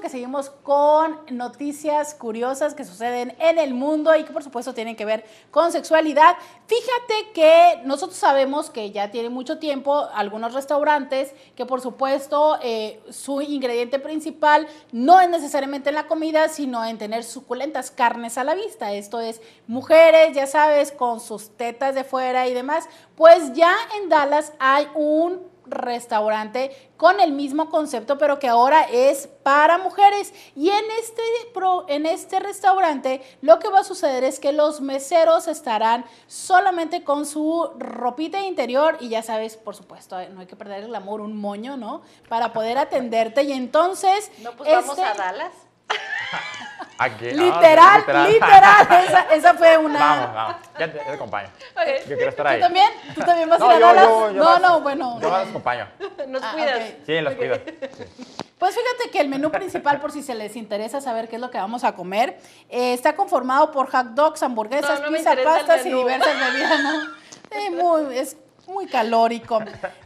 que seguimos con noticias curiosas que suceden en el mundo y que por supuesto tienen que ver con sexualidad. Fíjate que nosotros sabemos que ya tiene mucho tiempo algunos restaurantes que por supuesto eh, su ingrediente principal no es necesariamente en la comida, sino en tener suculentas carnes a la vista. Esto es mujeres, ya sabes, con sus tetas de fuera y demás. Pues ya en Dallas hay un restaurante con el mismo concepto, pero que ahora es para mujeres. Y en este, en este restaurante lo que va a suceder es que los meseros estarán solamente con su ropita interior y ya sabes, por supuesto, eh, no hay que perder el amor, un moño, ¿no? Para poder atenderte. Y entonces... No, pues vamos este a Dallas. Ah, literal, literal. esa, esa, fue una. Vamos, vamos. Ya te, acompaño. Yo quiero estar ahí. ¿Tú también? ¿Tú también vas a ir a las... No, no, bueno. Yo las acompaño. Nos ah, cuidas. Sí, los cuidas. Pues fíjate que el menú principal, por si se les interesa saber qué es lo que vamos a comer, eh, está conformado por hot dogs, hamburguesas, pizza, pastas y diversas bebidas, ¿no? Sí, muy, es muy calórico.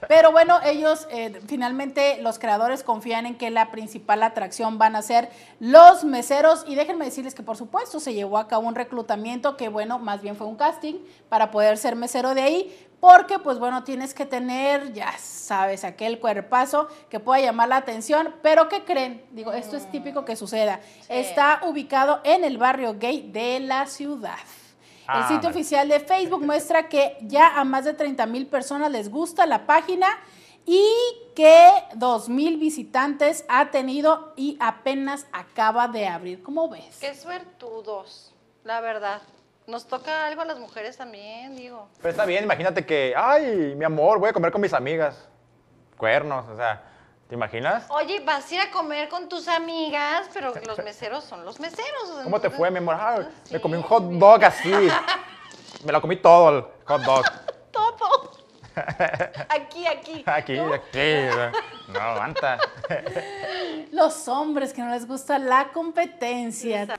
Pero bueno, ellos eh, finalmente, los creadores confían en que la principal atracción van a ser los meseros. Y déjenme decirles que por supuesto se llevó a cabo un reclutamiento que bueno, más bien fue un casting para poder ser mesero de ahí. Porque pues bueno, tienes que tener, ya sabes, aquel cuerpazo que pueda llamar la atención. Pero ¿qué creen? Digo, esto es mm. típico que suceda. Está ubicado en el barrio gay de la ciudad el sitio oficial de Facebook muestra que ya a más de 30 mil personas les gusta la página y que mil visitantes ha tenido y apenas acaba de abrir. ¿Cómo ves? Qué suertudos, la verdad. Nos toca algo a las mujeres también, digo. Pero está bien, imagínate que, ay, mi amor, voy a comer con mis amigas. Cuernos, o sea. ¿Te imaginas? Oye, vas a ir a comer con tus amigas, pero los meseros son los meseros. ¿Cómo te fue, mi amor? Ah, me comí un hot dog así. Me lo comí todo el hot dog. todo. Aquí, aquí. Aquí, aquí. No, aguanta. Los hombres que no les gusta la competencia.